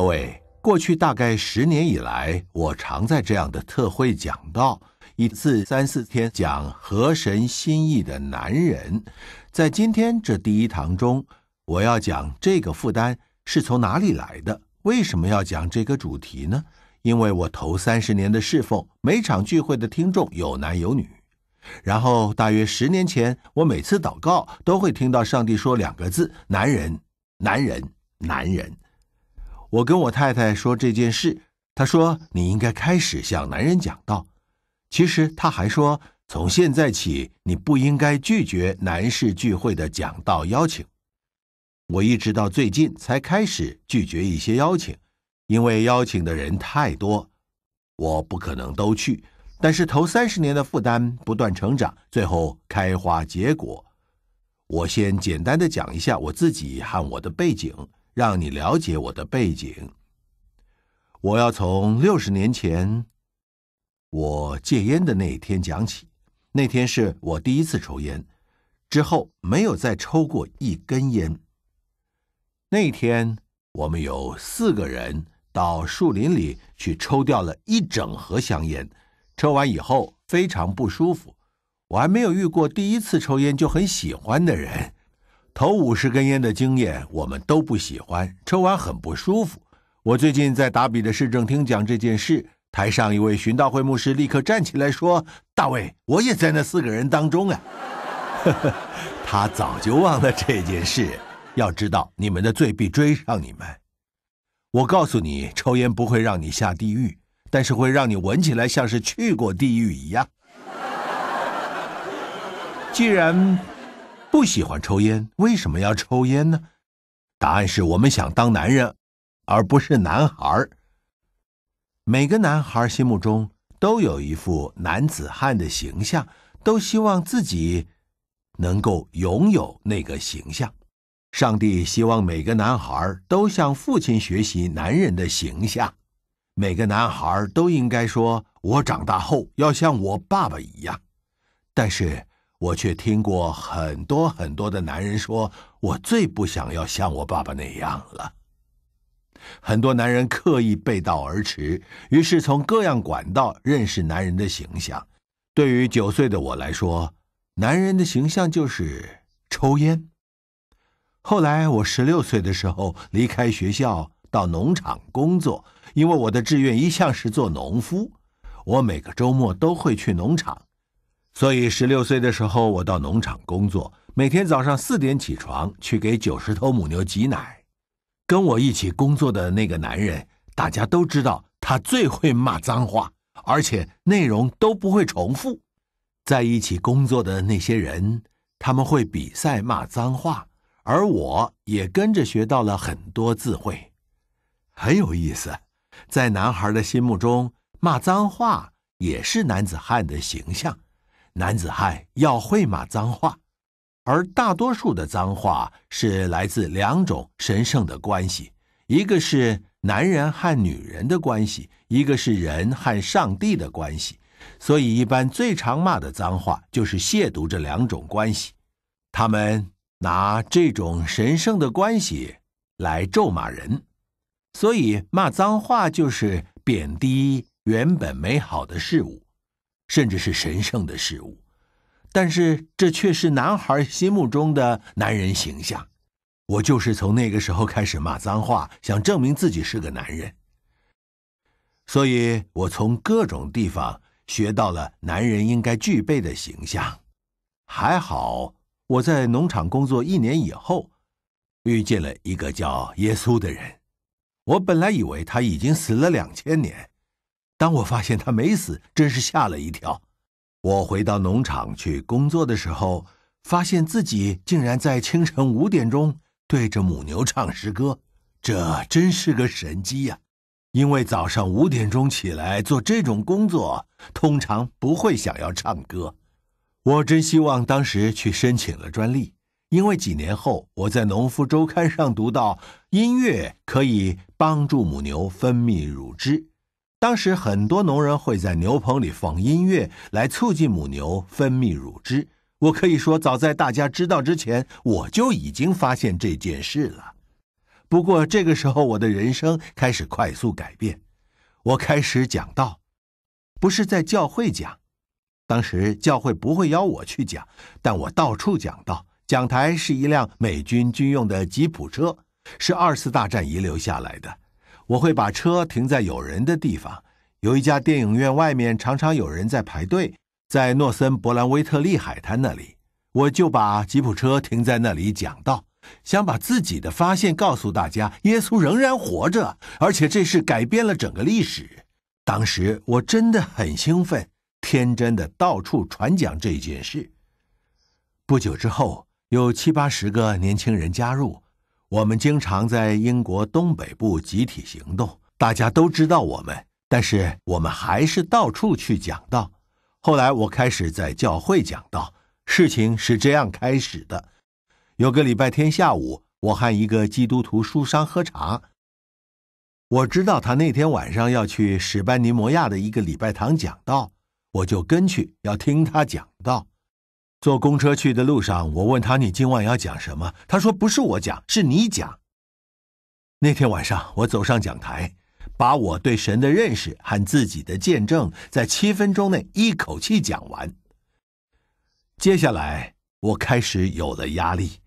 各位，过去大概十年以来，我常在这样的特会讲到，一次三四天讲“和神心意的男人”。在今天这第一堂中，我要讲这个负担是从哪里来的？为什么要讲这个主题呢？因为我头三十年的侍奉，每场聚会的听众有男有女。然后大约十年前，我每次祷告都会听到上帝说两个字：“男人，男人，男人。”我跟我太太说这件事，她说你应该开始向男人讲道。其实她还说，从现在起你不应该拒绝男士聚会的讲道邀请。我一直到最近才开始拒绝一些邀请，因为邀请的人太多，我不可能都去。但是头三十年的负担不断成长，最后开花结果。我先简单的讲一下我自己和我的背景。让你了解我的背景。我要从六十年前，我戒烟的那天讲起。那天是我第一次抽烟，之后没有再抽过一根烟。那天我们有四个人到树林里去抽掉了一整盒香烟，抽完以后非常不舒服。我还没有遇过第一次抽烟就很喜欢的人。抽五十根烟的经验，我们都不喜欢，抽完很不舒服。我最近在达比的市政厅讲这件事，台上一位巡道会牧师立刻站起来说：“大卫，我也在那四个人当中啊。” 他早就忘了这件事。要知道，你们的罪必追上你们。我告诉你，抽烟不会让你下地狱，但是会让你闻起来像是去过地狱一样。既然。不喜欢抽烟，为什么要抽烟呢？答案是我们想当男人，而不是男孩。每个男孩心目中都有一副男子汉的形象，都希望自己能够拥有那个形象。上帝希望每个男孩都向父亲学习男人的形象，每个男孩都应该说：“我长大后要像我爸爸一样。”但是。我却听过很多很多的男人说，我最不想要像我爸爸那样了。很多男人刻意背道而驰，于是从各样管道认识男人的形象。对于九岁的我来说，男人的形象就是抽烟。后来我十六岁的时候离开学校，到农场工作，因为我的志愿一向是做农夫。我每个周末都会去农场。所以，十六岁的时候，我到农场工作，每天早上四点起床去给九十头母牛挤奶。跟我一起工作的那个男人，大家都知道，他最会骂脏话，而且内容都不会重复。在一起工作的那些人，他们会比赛骂脏话，而我也跟着学到了很多智慧，很有意思。在男孩的心目中，骂脏话也是男子汉的形象。男子汉要会骂脏话，而大多数的脏话是来自两种神圣的关系：一个是男人和女人的关系，一个是人和上帝的关系。所以，一般最常骂的脏话就是亵渎这两种关系。他们拿这种神圣的关系来咒骂人，所以骂脏话就是贬低原本美好的事物。甚至是神圣的事物，但是这却是男孩心目中的男人形象。我就是从那个时候开始骂脏话，想证明自己是个男人。所以，我从各种地方学到了男人应该具备的形象。还好，我在农场工作一年以后，遇见了一个叫耶稣的人。我本来以为他已经死了两千年。当我发现他没死，真是吓了一跳。我回到农场去工作的时候，发现自己竟然在清晨五点钟对着母牛唱诗歌，这真是个神机呀！因为早上五点钟起来做这种工作，通常不会想要唱歌。我真希望当时去申请了专利，因为几年后我在《农夫周刊》上读到，音乐可以帮助母牛分泌乳汁。当时很多农人会在牛棚里放音乐来促进母牛分泌乳汁。我可以说，早在大家知道之前，我就已经发现这件事了。不过这个时候，我的人生开始快速改变，我开始讲道，不是在教会讲。当时教会不会邀我去讲，但我到处讲道。讲台是一辆美军军用的吉普车，是二次大战遗留下来的。我会把车停在有人的地方，有一家电影院外面常常有人在排队，在诺森伯兰威特利海滩那里，我就把吉普车停在那里。讲道，想把自己的发现告诉大家：耶稣仍然活着，而且这事改变了整个历史。当时我真的很兴奋，天真的到处传讲这件事。不久之后，有七八十个年轻人加入。我们经常在英国东北部集体行动，大家都知道我们，但是我们还是到处去讲道。后来我开始在教会讲道，事情是这样开始的：有个礼拜天下午，我和一个基督徒书商喝茶。我知道他那天晚上要去史班尼摩亚的一个礼拜堂讲道，我就跟去要听他讲道。坐公车去的路上，我问他：“你今晚要讲什么？”他说：“不是我讲，是你讲。”那天晚上，我走上讲台，把我对神的认识和自己的见证，在七分钟内一口气讲完。接下来，我开始有了压力。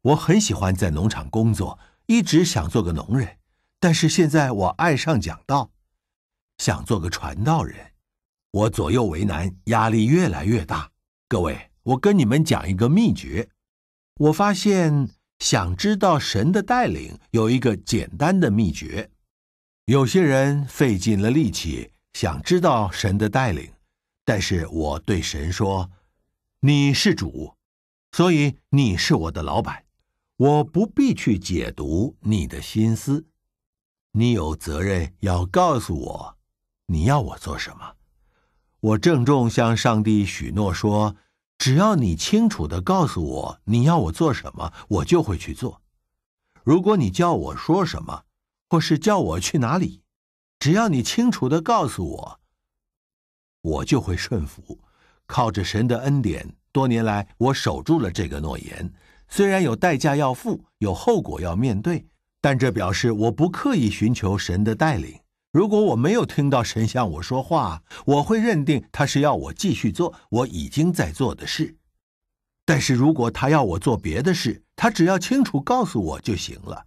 我很喜欢在农场工作，一直想做个农人，但是现在我爱上讲道，想做个传道人，我左右为难，压力越来越大。各位，我跟你们讲一个秘诀。我发现，想知道神的带领有一个简单的秘诀。有些人费尽了力气想知道神的带领，但是我对神说：“你是主，所以你是我的老板，我不必去解读你的心思。你有责任要告诉我，你要我做什么。”我郑重向上帝许诺说：“只要你清楚地告诉我你要我做什么，我就会去做。如果你叫我说什么，或是叫我去哪里，只要你清楚地告诉我，我就会顺服，靠着神的恩典。多年来，我守住了这个诺言，虽然有代价要付，有后果要面对，但这表示我不刻意寻求神的带领。”如果我没有听到神向我说话，我会认定他是要我继续做我已经在做的事。但是如果他要我做别的事，他只要清楚告诉我就行了。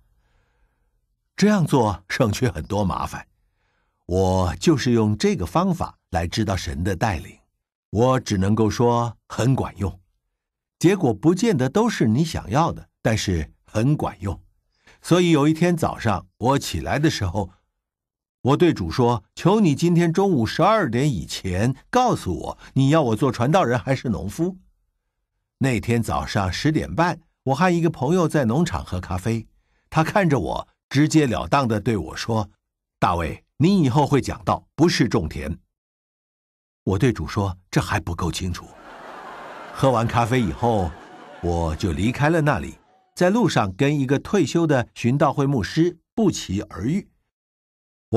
这样做省去很多麻烦。我就是用这个方法来知道神的带领。我只能够说很管用，结果不见得都是你想要的，但是很管用。所以有一天早上我起来的时候。我对主说：“求你今天中午十二点以前告诉我，你要我做传道人还是农夫。”那天早上十点半，我和一个朋友在农场喝咖啡，他看着我，直截了当的对我说：“大卫，你以后会讲到不是种田。”我对主说：“这还不够清楚。”喝完咖啡以后，我就离开了那里，在路上跟一个退休的寻道会牧师不期而遇。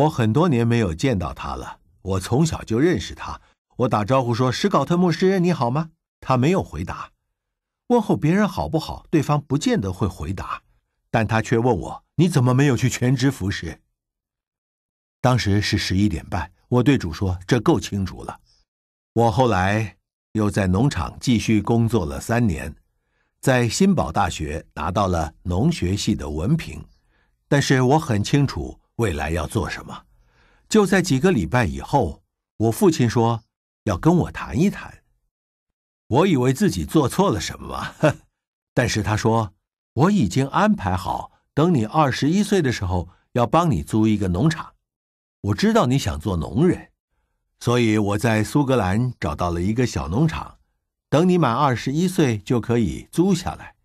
我很多年没有见到他了。我从小就认识他。我打招呼说：“史考特牧师，你好吗？”他没有回答。问候别人好不好，对方不见得会回答，但他却问我：“你怎么没有去全职服侍？”当时是十一点半。我对主说：“这够清楚了。”我后来又在农场继续工作了三年，在新堡大学拿到了农学系的文凭，但是我很清楚。未来要做什么？就在几个礼拜以后，我父亲说要跟我谈一谈。我以为自己做错了什么，但是他说我已经安排好，等你二十一岁的时候要帮你租一个农场。我知道你想做农人，所以我在苏格兰找到了一个小农场，等你满二十一岁就可以租下来。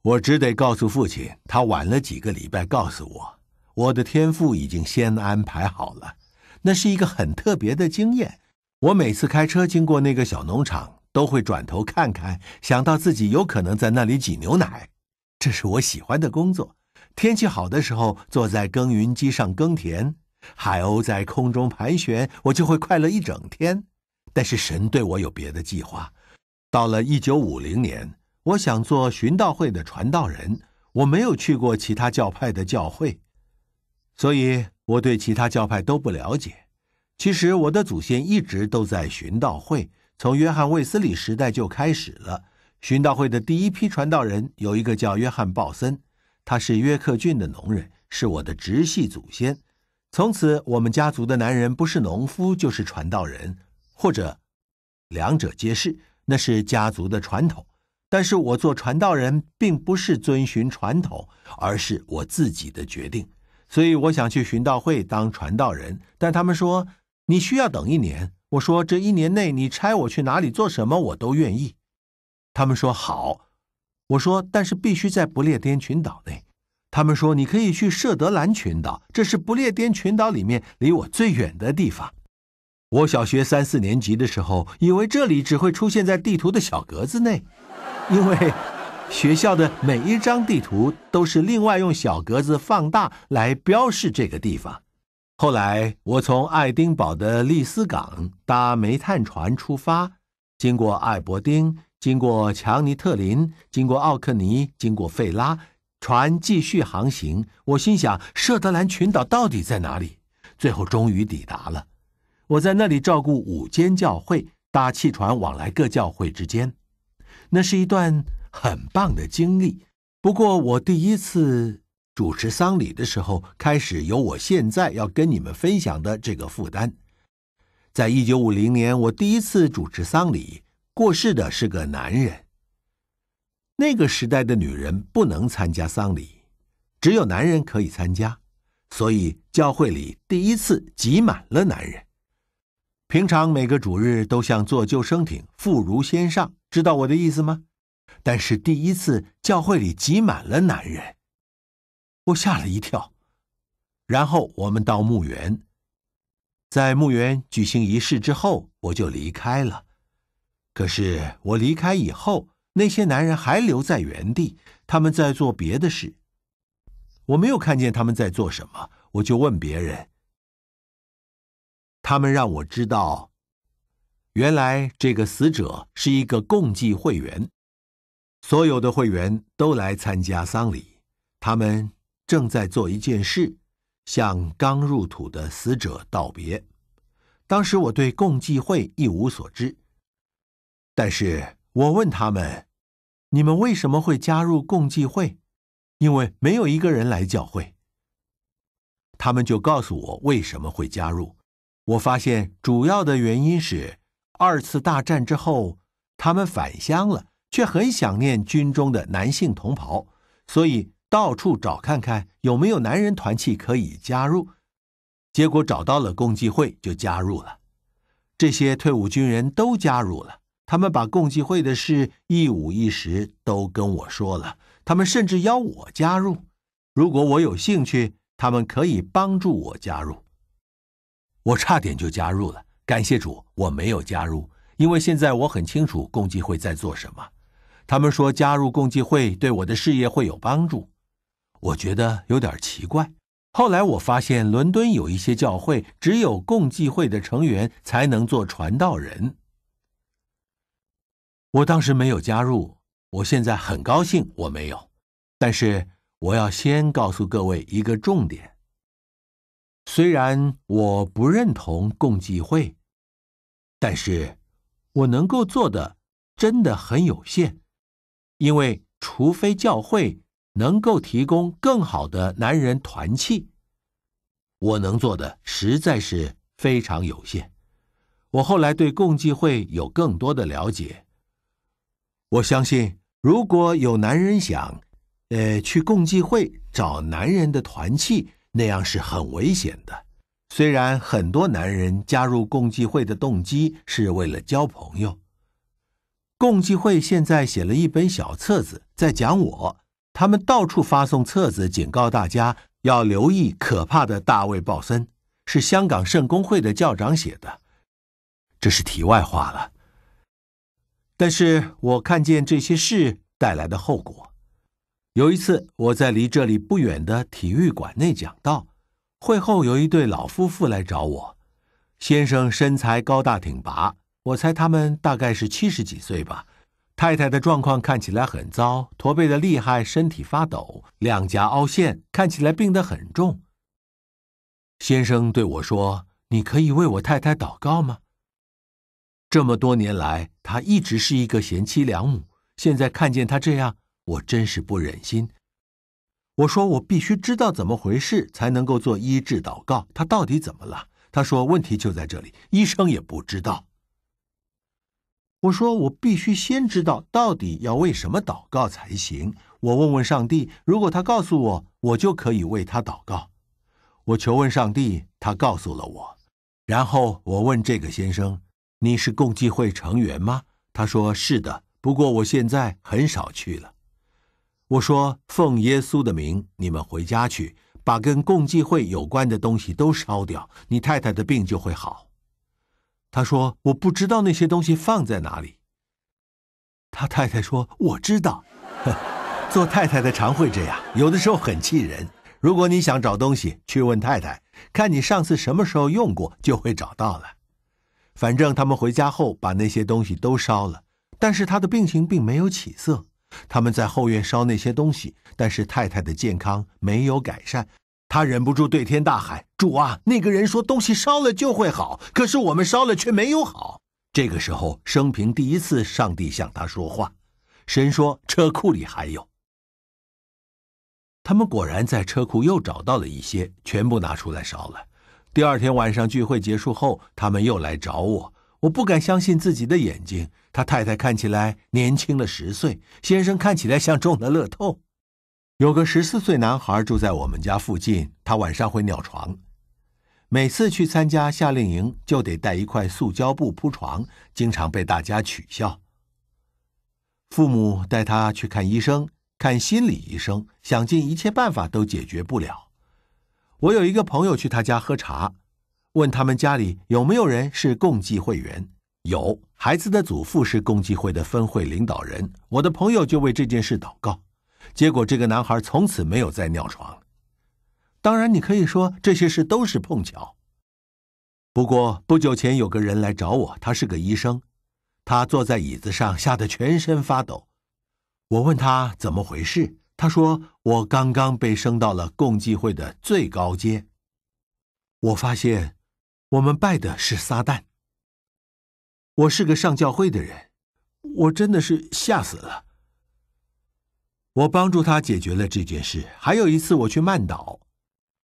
我只得告诉父亲，他晚了几个礼拜告诉我。我的天赋已经先安排好了，那是一个很特别的经验。我每次开车经过那个小农场，都会转头看看，想到自己有可能在那里挤牛奶，这是我喜欢的工作。天气好的时候，坐在耕耘机上耕田，海鸥在空中盘旋，我就会快乐一整天。但是神对我有别的计划。到了一九五零年，我想做寻道会的传道人。我没有去过其他教派的教会。所以，我对其他教派都不了解。其实，我的祖先一直都在寻道会，从约翰卫斯理时代就开始了。寻道会的第一批传道人有一个叫约翰鲍森，他是约克郡的农人，是我的直系祖先。从此，我们家族的男人不是农夫就是传道人，或者两者皆是，那是家族的传统。但是我做传道人，并不是遵循传统，而是我自己的决定。所以我想去寻道会当传道人，但他们说你需要等一年。我说这一年内你差我去哪里做什么我都愿意。他们说好，我说但是必须在不列颠群岛内。他们说你可以去舍德兰群岛，这是不列颠群岛里面离我最远的地方。我小学三四年级的时候，以为这里只会出现在地图的小格子内，因为。学校的每一张地图都是另外用小格子放大来标示这个地方。后来我从爱丁堡的利斯港搭煤炭船出发，经过艾伯丁，经过强尼特林，经过奥克尼，经过费拉，船继续航行。我心想，舍德兰群岛到底在哪里？最后终于抵达了。我在那里照顾五间教会，搭汽船往来各教会之间。那是一段。很棒的经历。不过，我第一次主持丧礼的时候，开始有我现在要跟你们分享的这个负担。在一九五零年，我第一次主持丧礼，过世的是个男人。那个时代的女人不能参加丧礼，只有男人可以参加，所以教会里第一次挤满了男人。平常每个主日都像坐救生艇，妇孺先上，知道我的意思吗？但是第一次，教会里挤满了男人，我吓了一跳。然后我们到墓园，在墓园举行仪式之后，我就离开了。可是我离开以后，那些男人还留在原地，他们在做别的事。我没有看见他们在做什么，我就问别人，他们让我知道，原来这个死者是一个共济会员。所有的会员都来参加丧礼，他们正在做一件事，向刚入土的死者道别。当时我对共济会一无所知，但是我问他们：“你们为什么会加入共济会？”因为没有一个人来教会。他们就告诉我为什么会加入。我发现主要的原因是二次大战之后，他们返乡了。却很想念军中的男性同袍，所以到处找看看有没有男人团契可以加入。结果找到了共济会，就加入了。这些退伍军人都加入了，他们把共济会的事一五一十都跟我说了。他们甚至邀我加入，如果我有兴趣，他们可以帮助我加入。我差点就加入了，感谢主，我没有加入，因为现在我很清楚共济会在做什么。他们说加入共济会对我的事业会有帮助，我觉得有点奇怪。后来我发现伦敦有一些教会只有共济会的成员才能做传道人。我当时没有加入，我现在很高兴我没有。但是我要先告诉各位一个重点：虽然我不认同共济会，但是我能够做的真的很有限。因为，除非教会能够提供更好的男人团契，我能做的实在是非常有限。我后来对共济会有更多的了解。我相信，如果有男人想，呃，去共济会找男人的团契，那样是很危险的。虽然很多男人加入共济会的动机是为了交朋友。共济会现在写了一本小册子，在讲我。他们到处发送册子，警告大家要留意可怕的大卫·鲍森。是香港圣公会的教长写的。这是题外话了。但是我看见这些事带来的后果。有一次，我在离这里不远的体育馆内讲道，会后有一对老夫妇来找我。先生身材高大挺拔。我猜他们大概是七十几岁吧。太太的状况看起来很糟，驼背的厉害，身体发抖，两颊凹陷，看起来病得很重。先生对我说：“你可以为我太太祷告吗？”这么多年来，她一直是一个贤妻良母，现在看见她这样，我真是不忍心。我说：“我必须知道怎么回事，才能够做医治祷告。她到底怎么了？”他说：“问题就在这里，医生也不知道。”我说，我必须先知道到底要为什么祷告才行。我问问上帝，如果他告诉我，我就可以为他祷告。我求问上帝，他告诉了我。然后我问这个先生：“你是共济会成员吗？”他说：“是的，不过我现在很少去了。”我说：“奉耶稣的名，你们回家去，把跟共济会有关的东西都烧掉，你太太的病就会好。”他说：“我不知道那些东西放在哪里。”他太太说：“我知道，做太太的常会这样，有的时候很气人。如果你想找东西，去问太太，看你上次什么时候用过，就会找到了。反正他们回家后把那些东西都烧了，但是他的病情并没有起色。他们在后院烧那些东西，但是太太的健康没有改善。”他忍不住对天大喊：“主啊，那个人说东西烧了就会好，可是我们烧了却没有好。”这个时候，生平第一次，上帝向他说话，神说：“车库里还有。”他们果然在车库又找到了一些，全部拿出来烧了。第二天晚上聚会结束后，他们又来找我，我不敢相信自己的眼睛，他太太看起来年轻了十岁，先生看起来像中了乐透。有个十四岁男孩住在我们家附近，他晚上会尿床，每次去参加夏令营就得带一块塑胶布铺床，经常被大家取笑。父母带他去看医生，看心理医生，想尽一切办法都解决不了。我有一个朋友去他家喝茶，问他们家里有没有人是共济会员，有孩子的祖父是共济会的分会领导人，我的朋友就为这件事祷告。结果，这个男孩从此没有再尿床当然，你可以说这些事都是碰巧。不过，不久前有个人来找我，他是个医生，他坐在椅子上，吓得全身发抖。我问他怎么回事，他说：“我刚刚被升到了共济会的最高阶。我发现，我们拜的是撒旦。我是个上教会的人，我真的是吓死了。”我帮助他解决了这件事。还有一次，我去曼岛，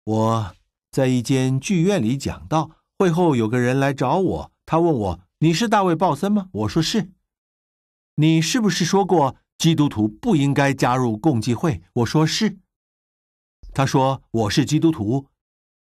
我在一间剧院里讲道。会后有个人来找我，他问我：“你是大卫·鲍森吗？”我说：“是。”“你是不是说过基督徒不应该加入共济会？”我说：“是。”他说：“我是基督徒，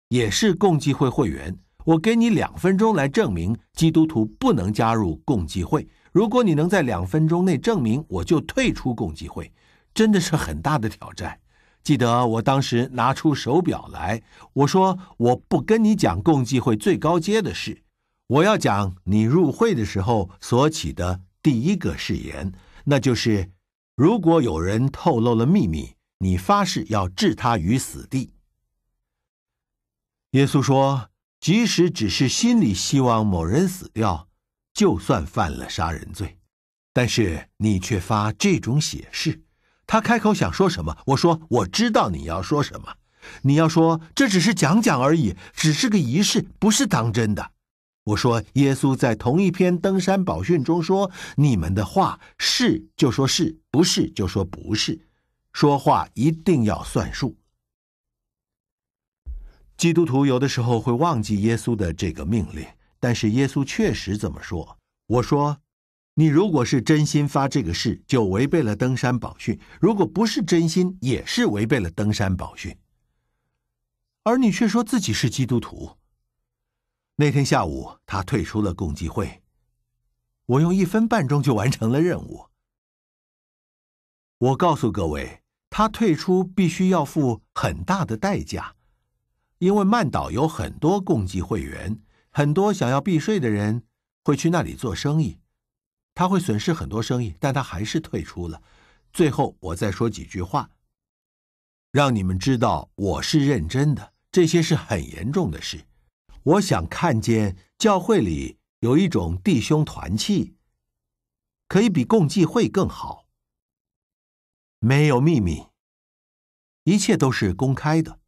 也是共济会会员。我给你两分钟来证明基督徒不能加入共济会。如果你能在两分钟内证明，我就退出共济会。”真的是很大的挑战。记得我当时拿出手表来，我说：“我不跟你讲共济会最高阶的事，我要讲你入会的时候所起的第一个誓言，那就是：如果有人透露了秘密，你发誓要置他于死地。”耶稣说：“即使只是心里希望某人死掉，就算犯了杀人罪，但是你却发这种血誓。”他开口想说什么，我说我知道你要说什么，你要说这只是讲讲而已，只是个仪式，不是当真的。我说耶稣在同一篇登山宝训中说：“你们的话是就说是，不是就说不是，说话一定要算数。”基督徒有的时候会忘记耶稣的这个命令，但是耶稣确实这么说。我说。你如果是真心发这个誓，就违背了登山宝训；如果不是真心，也是违背了登山宝训。而你却说自己是基督徒。那天下午，他退出了共济会。我用一分半钟就完成了任务。我告诉各位，他退出必须要付很大的代价，因为曼岛有很多共济会员，很多想要避税的人会去那里做生意。他会损失很多生意，但他还是退出了。最后，我再说几句话，让你们知道我是认真的。这些是很严重的事。我想看见教会里有一种弟兄团契，可以比共济会更好。没有秘密，一切都是公开的。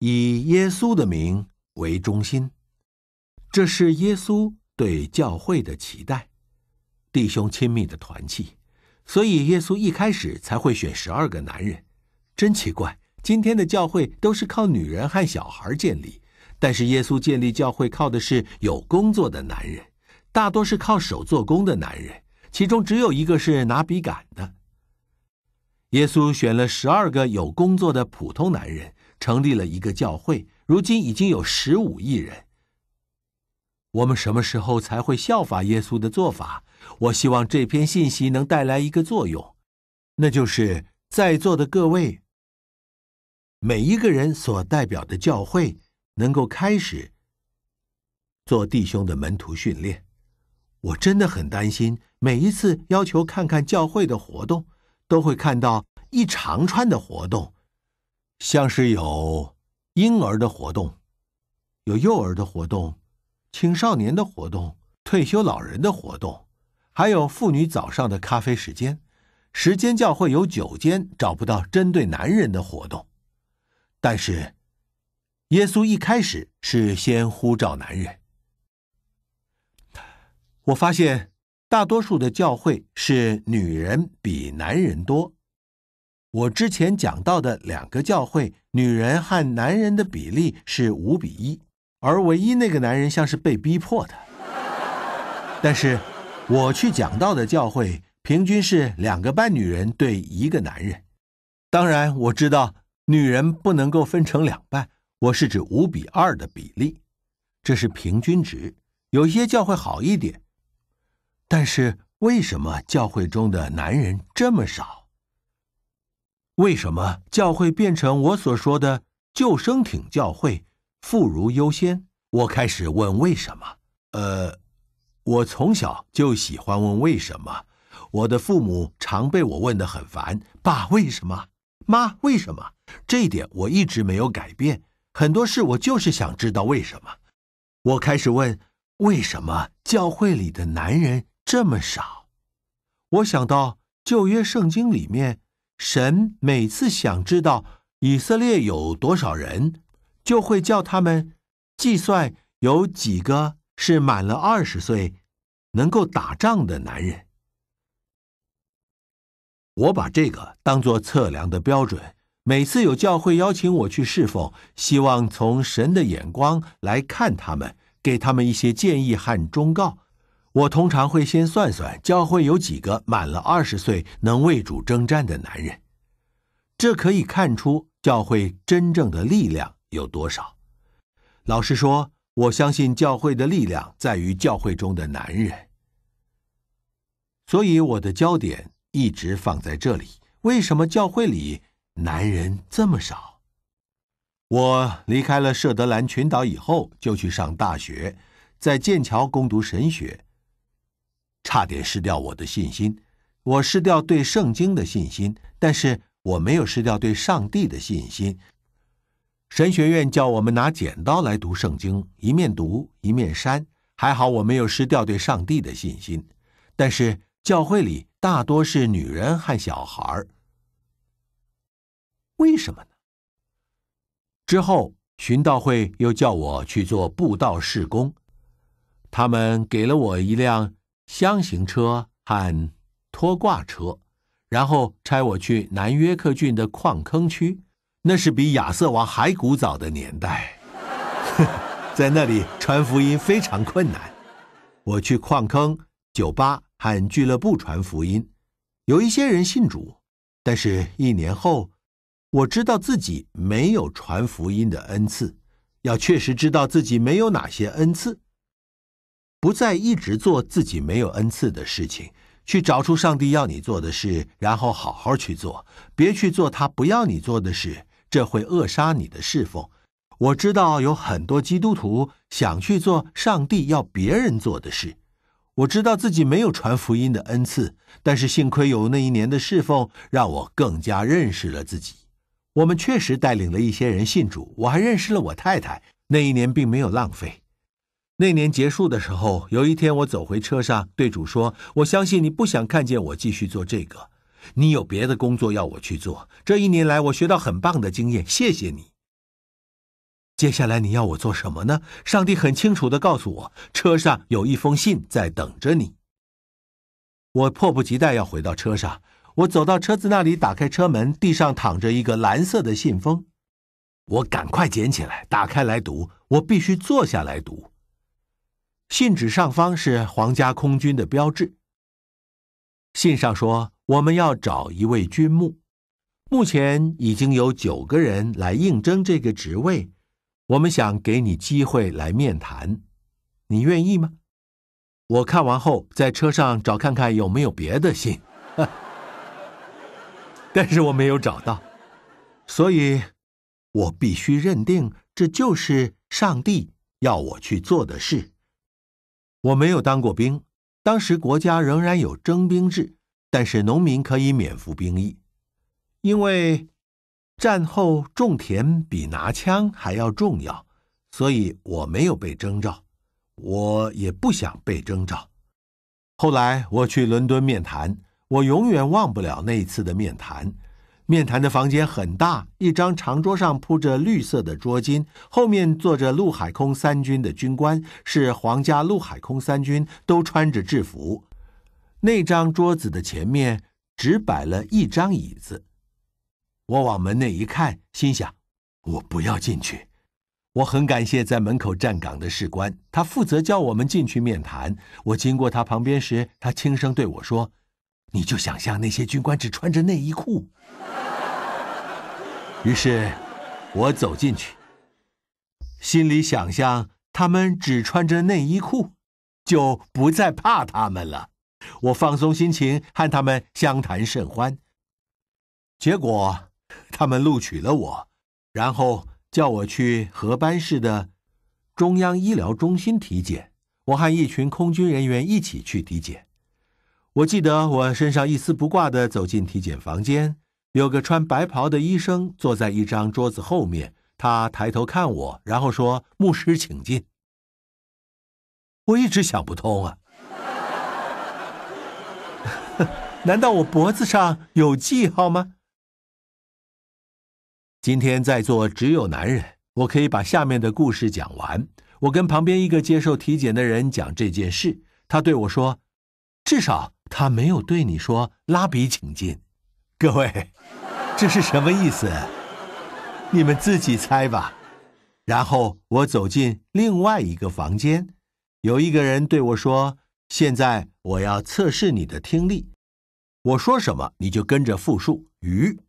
以耶稣的名为中心，这是耶稣对教会的期待。弟兄亲密的团契，所以耶稣一开始才会选十二个男人。真奇怪，今天的教会都是靠女人和小孩建立，但是耶稣建立教会靠的是有工作的男人，大多是靠手做工的男人，其中只有一个是拿笔杆的。耶稣选了十二个有工作的普通男人，成立了一个教会，如今已经有十五亿人。我们什么时候才会效法耶稣的做法？我希望这篇信息能带来一个作用，那就是在座的各位每一个人所代表的教会能够开始做弟兄的门徒训练。我真的很担心，每一次要求看看教会的活动，都会看到一长串的活动，像是有婴儿的活动，有幼儿的活动，青少年的活动，退休老人的活动。还有妇女早上的咖啡时间，时间教会有九间找不到针对男人的活动，但是耶稣一开始是先呼召男人。我发现大多数的教会是女人比男人多，我之前讲到的两个教会，女人和男人的比例是五比一，而唯一那个男人像是被逼迫的。但是。我去讲道的教会平均是两个半女人对一个男人。当然，我知道女人不能够分成两半，我是指五比二的比例，这是平均值。有些教会好一点，但是为什么教会中的男人这么少？为什么教会变成我所说的救生艇教会，妇孺优先？我开始问为什么。呃。我从小就喜欢问为什么，我的父母常被我问得很烦。爸，为什么？妈，为什么？这一点我一直没有改变。很多事我就是想知道为什么。我开始问为什么教会里的男人这么少。我想到旧约圣经里面，神每次想知道以色列有多少人，就会叫他们计算有几个。是满了二十岁，能够打仗的男人。我把这个当做测量的标准。每次有教会邀请我去侍奉，希望从神的眼光来看他们，给他们一些建议和忠告。我通常会先算算教会有几个满了二十岁能为主征战的男人。这可以看出教会真正的力量有多少。老实说。我相信教会的力量在于教会中的男人，所以我的焦点一直放在这里。为什么教会里男人这么少？我离开了舍德兰群岛以后，就去上大学，在剑桥攻读神学，差点失掉我的信心。我失掉对圣经的信心，但是我没有失掉对上帝的信心。神学院叫我们拿剪刀来读圣经，一面读一面删。还好我没有失掉对上帝的信心，但是教会里大多是女人和小孩儿，为什么呢？之后寻道会又叫我去做布道事工，他们给了我一辆箱型车和拖挂车，然后差我去南约克郡的矿坑区。那是比亚瑟王还古早的年代，在那里传福音非常困难。我去矿坑、酒吧和俱乐部传福音，有一些人信主，但是一年后，我知道自己没有传福音的恩赐。要确实知道自己没有哪些恩赐，不再一直做自己没有恩赐的事情，去找出上帝要你做的事，然后好好去做，别去做他不要你做的事。这会扼杀你的侍奉。我知道有很多基督徒想去做上帝要别人做的事。我知道自己没有传福音的恩赐，但是幸亏有那一年的侍奉，让我更加认识了自己。我们确实带领了一些人信主，我还认识了我太太。那一年并没有浪费。那年结束的时候，有一天我走回车上，对主说：“我相信你不想看见我继续做这个。”你有别的工作要我去做。这一年来，我学到很棒的经验，谢谢你。接下来你要我做什么呢？上帝很清楚的告诉我，车上有一封信在等着你。我迫不及待要回到车上。我走到车子那里，打开车门，地上躺着一个蓝色的信封，我赶快捡起来，打开来读。我必须坐下来读。信纸上方是皇家空军的标志。信上说。我们要找一位君牧，目前已经有九个人来应征这个职位，我们想给你机会来面谈，你愿意吗？我看完后在车上找看看有没有别的信，但是我没有找到，所以，我必须认定这就是上帝要我去做的事。我没有当过兵，当时国家仍然有征兵制。但是农民可以免服兵役，因为战后种田比拿枪还要重要，所以我没有被征召，我也不想被征召。后来我去伦敦面谈，我永远忘不了那一次的面谈。面谈的房间很大，一张长桌上铺着绿色的桌巾，后面坐着陆海空三军的军官，是皇家陆海空三军，都穿着制服。那张桌子的前面只摆了一张椅子，我往门内一看，心想：我不要进去。我很感谢在门口站岗的士官，他负责叫我们进去面谈。我经过他旁边时，他轻声对我说：“你就想象那些军官只穿着内衣裤。”于是，我走进去，心里想象他们只穿着内衣裤，就不再怕他们了。我放松心情，和他们相谈甚欢。结果他们录取了我，然后叫我去河班市的中央医疗中心体检。我和一群空军人员一起去体检。我记得我身上一丝不挂地走进体检房间，有个穿白袍的医生坐在一张桌子后面，他抬头看我，然后说：“牧师，请进。”我一直想不通啊。难道我脖子上有记号吗？今天在座只有男人，我可以把下面的故事讲完。我跟旁边一个接受体检的人讲这件事，他对我说：“至少他没有对你说‘拉比，请进’。”各位，这是什么意思？你们自己猜吧。然后我走进另外一个房间，有一个人对我说。现在我要测试你的听力，我说什么你就跟着复述。鱼，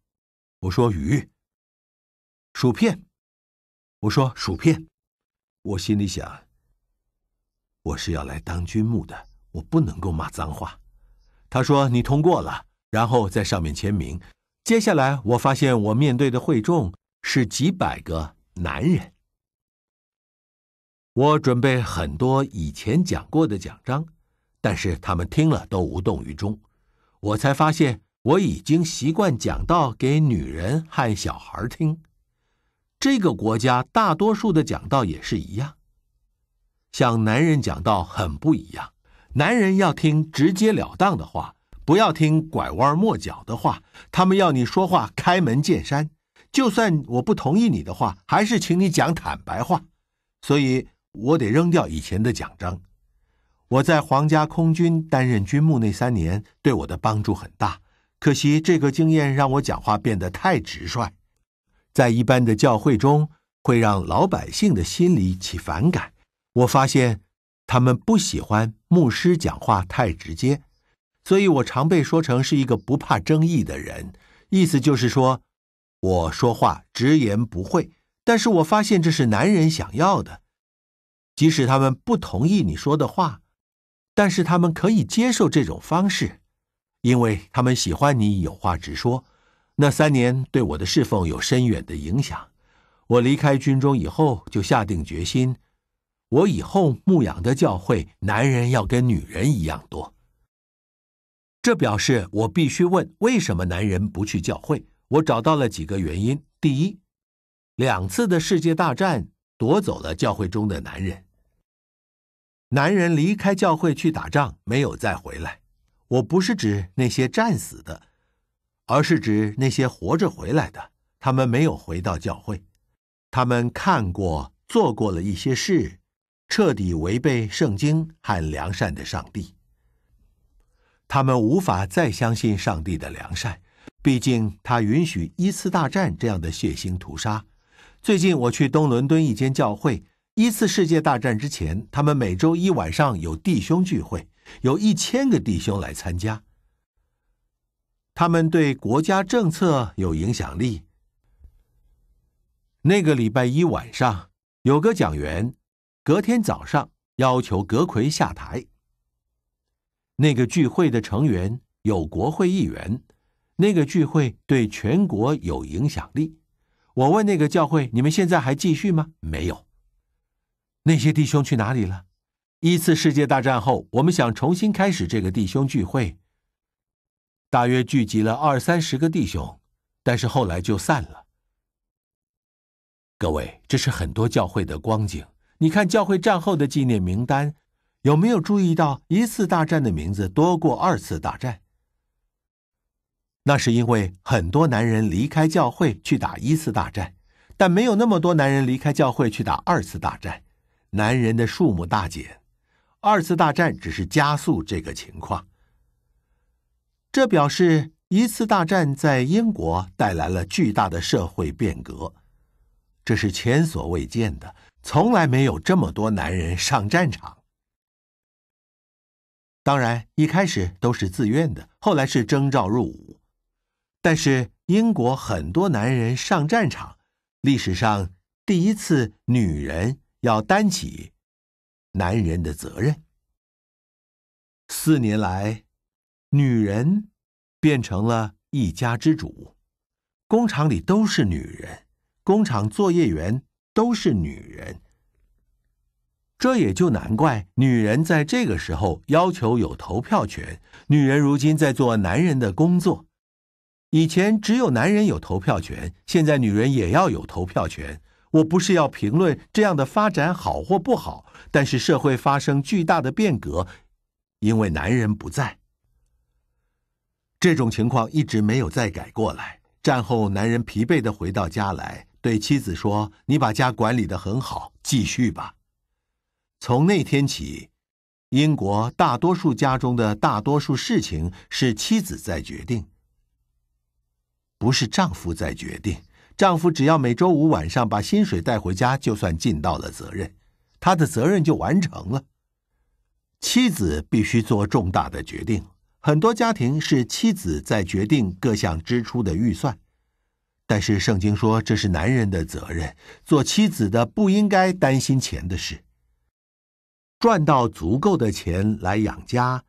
我说鱼；薯片，我说薯片。我心里想，我是要来当军牧的，我不能够骂脏话。他说你通过了，然后在上面签名。接下来我发现我面对的会众是几百个男人，我准备很多以前讲过的奖章。但是他们听了都无动于衷，我才发现我已经习惯讲道给女人和小孩听。这个国家大多数的讲道也是一样，向男人讲道很不一样。男人要听直截了当的话，不要听拐弯抹角的话。他们要你说话开门见山，就算我不同意你的话，还是请你讲坦白话。所以我得扔掉以前的奖章。我在皇家空军担任军牧那三年，对我的帮助很大。可惜这个经验让我讲话变得太直率，在一般的教会中会让老百姓的心里起反感。我发现他们不喜欢牧师讲话太直接，所以我常被说成是一个不怕争议的人。意思就是说，我说话直言不讳，但是我发现这是男人想要的，即使他们不同意你说的话。但是他们可以接受这种方式，因为他们喜欢你有话直说。那三年对我的侍奉有深远的影响。我离开军中以后，就下定决心，我以后牧养的教会男人要跟女人一样多。这表示我必须问为什么男人不去教会。我找到了几个原因：第一，两次的世界大战夺走了教会中的男人。男人离开教会去打仗，没有再回来。我不是指那些战死的，而是指那些活着回来的。他们没有回到教会，他们看过、做过了一些事，彻底违背圣经和良善的上帝。他们无法再相信上帝的良善，毕竟他允许一次大战这样的血腥屠杀。最近我去东伦敦一间教会。一次世界大战之前，他们每周一晚上有弟兄聚会，有一千个弟兄来参加。他们对国家政策有影响力。那个礼拜一晚上有个讲员，隔天早上要求格奎下台。那个聚会的成员有国会议员，那个聚会对全国有影响力。我问那个教会：“你们现在还继续吗？”没有。那些弟兄去哪里了？一次世界大战后，我们想重新开始这个弟兄聚会。大约聚集了二三十个弟兄，但是后来就散了。各位，这是很多教会的光景。你看教会战后的纪念名单，有没有注意到一次大战的名字多过二次大战？那是因为很多男人离开教会去打一次大战，但没有那么多男人离开教会去打二次大战。男人的数目大减，二次大战只是加速这个情况。这表示一次大战在英国带来了巨大的社会变革，这是前所未见的，从来没有这么多男人上战场。当然，一开始都是自愿的，后来是征召入伍。但是英国很多男人上战场，历史上第一次女人。要担起男人的责任。四年来，女人变成了一家之主，工厂里都是女人，工厂作业员都是女人。这也就难怪，女人在这个时候要求有投票权。女人如今在做男人的工作，以前只有男人有投票权，现在女人也要有投票权。我不是要评论这样的发展好或不好，但是社会发生巨大的变革，因为男人不在。这种情况一直没有再改过来。战后，男人疲惫地回到家来，对妻子说：“你把家管理得很好，继续吧。”从那天起，英国大多数家中的大多数事情是妻子在决定，不是丈夫在决定。丈夫只要每周五晚上把薪水带回家，就算尽到了责任，他的责任就完成了。妻子必须做重大的决定，很多家庭是妻子在决定各项支出的预算，但是圣经说这是男人的责任，做妻子的不应该担心钱的事。赚到足够的钱来养家，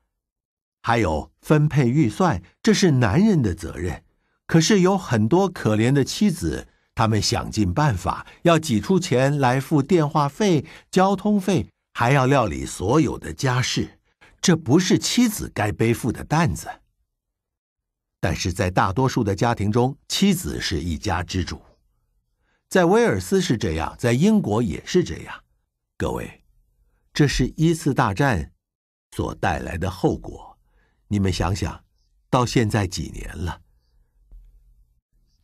还有分配预算，这是男人的责任。可是有很多可怜的妻子，他们想尽办法要挤出钱来付电话费、交通费，还要料理所有的家事，这不是妻子该背负的担子。但是在大多数的家庭中，妻子是一家之主，在威尔斯是这样，在英国也是这样。各位，这是一次大战所带来的后果。你们想想，到现在几年了。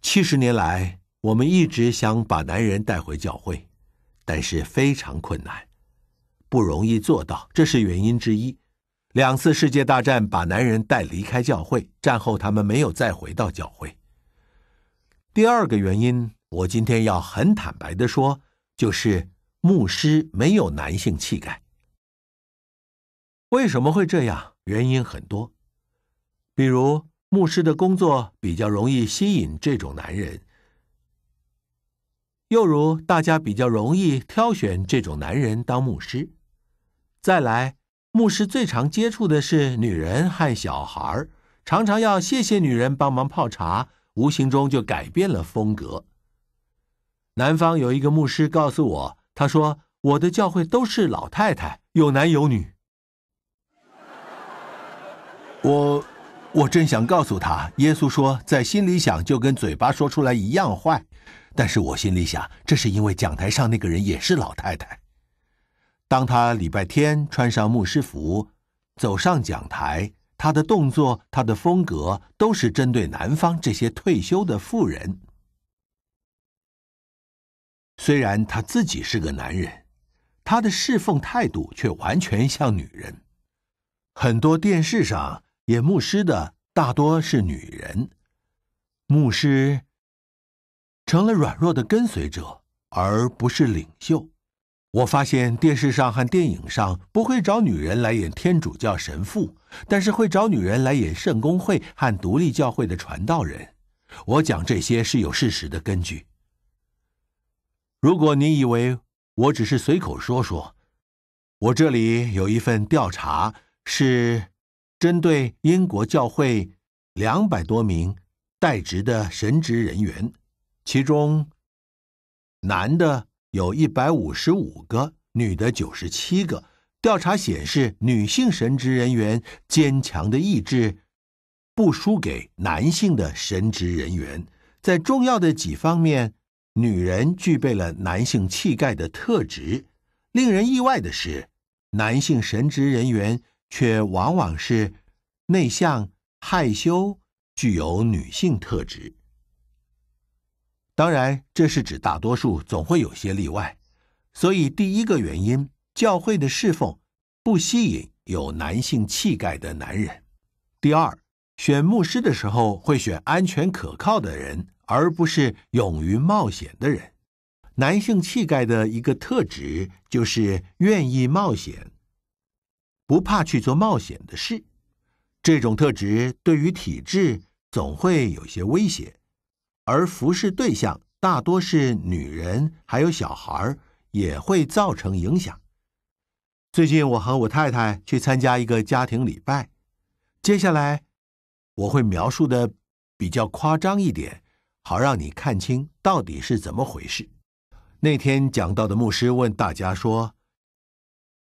七十年来，我们一直想把男人带回教会，但是非常困难，不容易做到，这是原因之一。两次世界大战把男人带离开教会，战后他们没有再回到教会。第二个原因，我今天要很坦白的说，就是牧师没有男性气概。为什么会这样？原因很多，比如。牧师的工作比较容易吸引这种男人，又如大家比较容易挑选这种男人当牧师。再来，牧师最常接触的是女人和小孩，常常要谢谢女人帮忙泡茶，无形中就改变了风格。南方有一个牧师告诉我，他说：“我的教会都是老太太，有男有女。”我。我真想告诉他，耶稣说在心里想就跟嘴巴说出来一样坏。但是我心里想，这是因为讲台上那个人也是老太太。当他礼拜天穿上牧师服，走上讲台，他的动作、他的风格都是针对南方这些退休的富人。虽然他自己是个男人，他的侍奉态度却完全像女人。很多电视上。演牧师的大多是女人，牧师成了软弱的跟随者，而不是领袖。我发现电视上和电影上不会找女人来演天主教神父，但是会找女人来演圣公会和独立教会的传道人。我讲这些是有事实的根据。如果你以为我只是随口说说，我这里有一份调查是。针对英国教会两百多名代职的神职人员，其中男的有一百五十五个，女的九十七个。调查显示，女性神职人员坚强的意志不输给男性的神职人员，在重要的几方面，女人具备了男性气概的特质。令人意外的是，男性神职人员。却往往是内向、害羞，具有女性特质。当然，这是指大多数，总会有些例外。所以，第一个原因，教会的侍奉不吸引有男性气概的男人。第二，选牧师的时候会选安全可靠的人，而不是勇于冒险的人。男性气概的一个特质就是愿意冒险。不怕去做冒险的事，这种特质对于体质总会有些威胁，而服侍对象大多是女人还有小孩，也会造成影响。最近我和我太太去参加一个家庭礼拜，接下来我会描述的比较夸张一点，好让你看清到底是怎么回事。那天讲到的牧师问大家说：“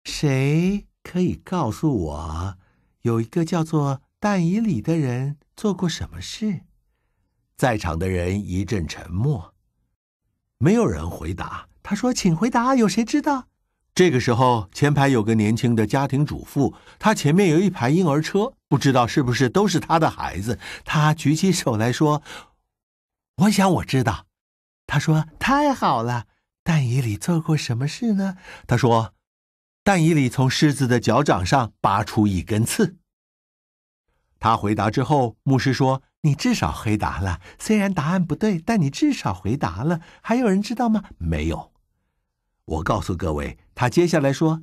谁？”可以告诉我，有一个叫做但以里的人做过什么事？在场的人一阵沉默，没有人回答。他说：“请回答，有谁知道？”这个时候，前排有个年轻的家庭主妇，她前面有一排婴儿车，不知道是不是都是她的孩子。她举起手来说：“我想我知道。”他说：“太好了，但以里做过什么事呢？”他说。但以里从狮子的脚掌上拔出一根刺。他回答之后，牧师说：“你至少回答了，虽然答案不对，但你至少回答了。还有人知道吗？”“没有。”我告诉各位，他接下来说：“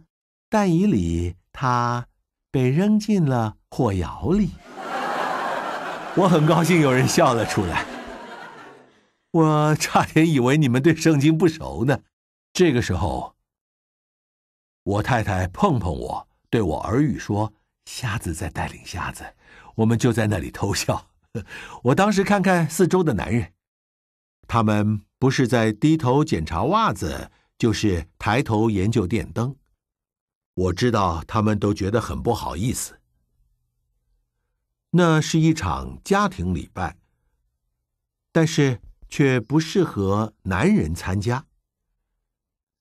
但以里他被扔进了火窑里。”我很高兴有人笑了出来。我差点以为你们对圣经不熟呢。这个时候。我太太碰碰我，对我耳语说：“瞎子在带领瞎子，我们就在那里偷笑。”我当时看看四周的男人，他们不是在低头检查袜子，就是抬头研究电灯。我知道他们都觉得很不好意思。那是一场家庭礼拜，但是却不适合男人参加。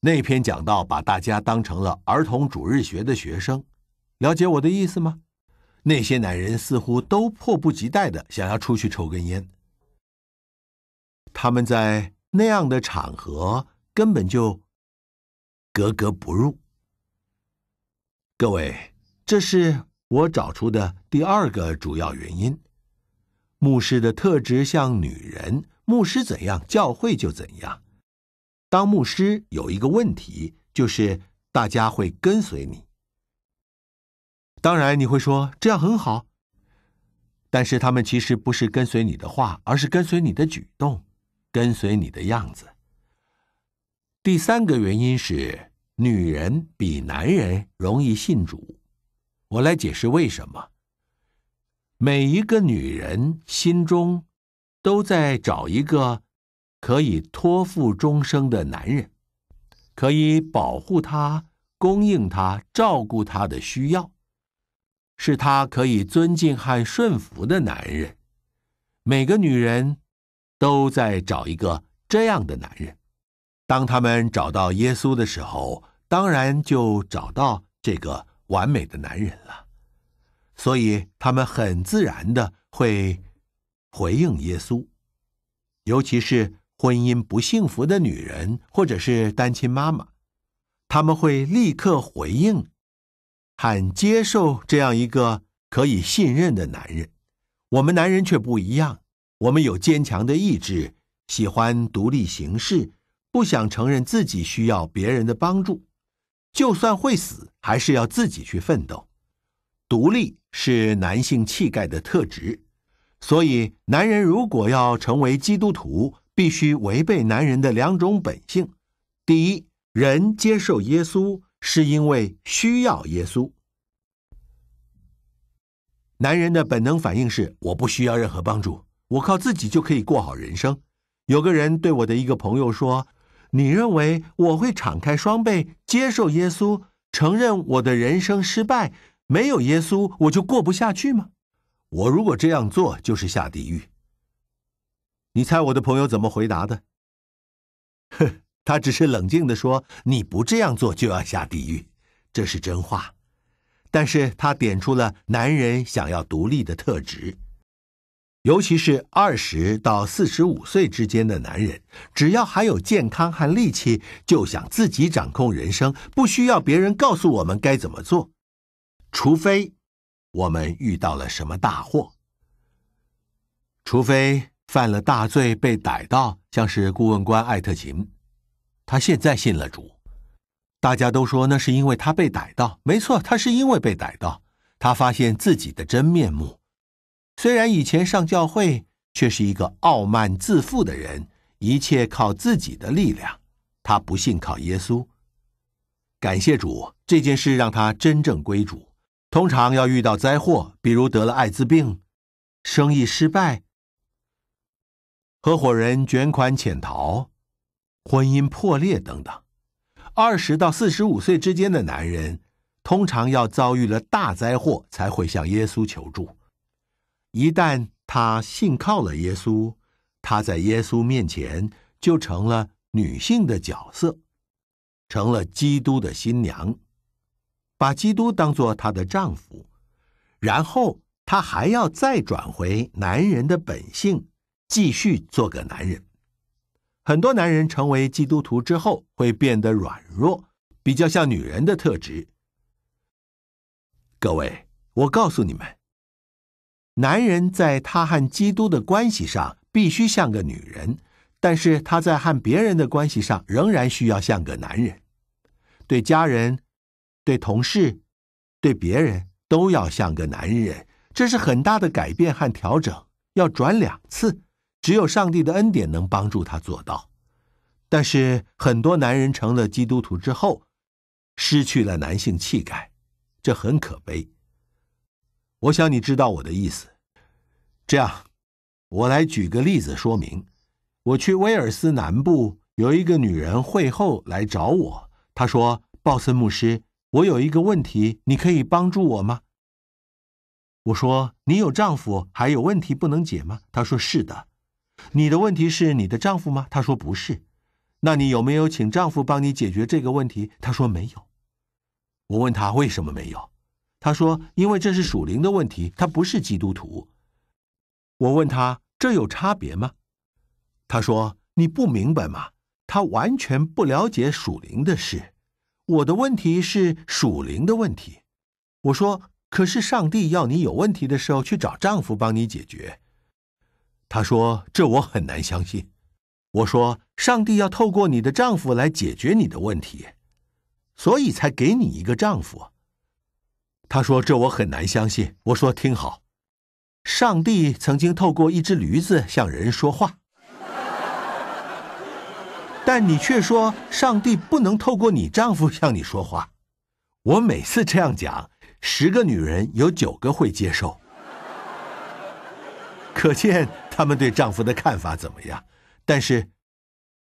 那篇讲到把大家当成了儿童主日学的学生，了解我的意思吗？那些男人似乎都迫不及待的想要出去抽根烟。他们在那样的场合根本就格格不入。各位，这是我找出的第二个主要原因：牧师的特质像女人，牧师怎样，教会就怎样。当牧师有一个问题，就是大家会跟随你。当然你会说这样很好，但是他们其实不是跟随你的话，而是跟随你的举动，跟随你的样子。第三个原因是，女人比男人容易信主。我来解释为什么。每一个女人心中，都在找一个。可以托付终生的男人，可以保护他、供应他、照顾他的需要，是他可以尊敬和顺服的男人。每个女人，都在找一个这样的男人。当她们找到耶稣的时候，当然就找到这个完美的男人了。所以她们很自然的会回应耶稣，尤其是。婚姻不幸福的女人，或者是单亲妈妈，他们会立刻回应，很接受这样一个可以信任的男人。我们男人却不一样，我们有坚强的意志，喜欢独立行事，不想承认自己需要别人的帮助。就算会死，还是要自己去奋斗。独立是男性气概的特质，所以男人如果要成为基督徒。必须违背男人的两种本性。第一，人接受耶稣是因为需要耶稣。男人的本能反应是：我不需要任何帮助，我靠自己就可以过好人生。有个人对我的一个朋友说：“你认为我会敞开双臂接受耶稣，承认我的人生失败，没有耶稣我就过不下去吗？我如果这样做，就是下地狱。”你猜我的朋友怎么回答的？哼，他只是冷静地说：“你不这样做就要下地狱，这是真话。”但是，他点出了男人想要独立的特质，尤其是二十到四十五岁之间的男人，只要还有健康和力气，就想自己掌控人生，不需要别人告诉我们该怎么做，除非我们遇到了什么大祸，除非。犯了大罪被逮到，像是顾问官艾特琴。他现在信了主。大家都说那是因为他被逮到。没错，他是因为被逮到，他发现自己的真面目。虽然以前上教会，却是一个傲慢自负的人，一切靠自己的力量。他不信靠耶稣。感谢主，这件事让他真正归主。通常要遇到灾祸，比如得了艾滋病，生意失败。合伙人卷款潜逃，婚姻破裂等等。二十到四十五岁之间的男人，通常要遭遇了大灾祸才会向耶稣求助。一旦他信靠了耶稣，他在耶稣面前就成了女性的角色，成了基督的新娘，把基督当做她的丈夫。然后他还要再转回男人的本性。继续做个男人。很多男人成为基督徒之后会变得软弱，比较像女人的特质。各位，我告诉你们，男人在他和基督的关系上必须像个女人，但是他在和别人的关系上仍然需要像个男人。对家人、对同事、对别人，都要像个男人。这是很大的改变和调整，要转两次。只有上帝的恩典能帮助他做到，但是很多男人成了基督徒之后，失去了男性气概，这很可悲。我想你知道我的意思。这样，我来举个例子说明。我去威尔斯南部，有一个女人会后来找我，她说：“鲍森牧师，我有一个问题，你可以帮助我吗？”我说：“你有丈夫还有问题不能解吗？”她说：“是的。”你的问题是你的丈夫吗？她说不是。那你有没有请丈夫帮你解决这个问题？他说没有。我问他为什么没有，他说因为这是属灵的问题，他不是基督徒。我问他这有差别吗？他说你不明白吗？他完全不了解属灵的事。我的问题是属灵的问题。我说可是上帝要你有问题的时候去找丈夫帮你解决。他说：“这我很难相信。”我说：“上帝要透过你的丈夫来解决你的问题，所以才给你一个丈夫。”他说：“这我很难相信。”我说：“听好，上帝曾经透过一只驴子向人说话，但你却说上帝不能透过你丈夫向你说话。我每次这样讲，十个女人有九个会接受，可见。”他们对丈夫的看法怎么样？但是，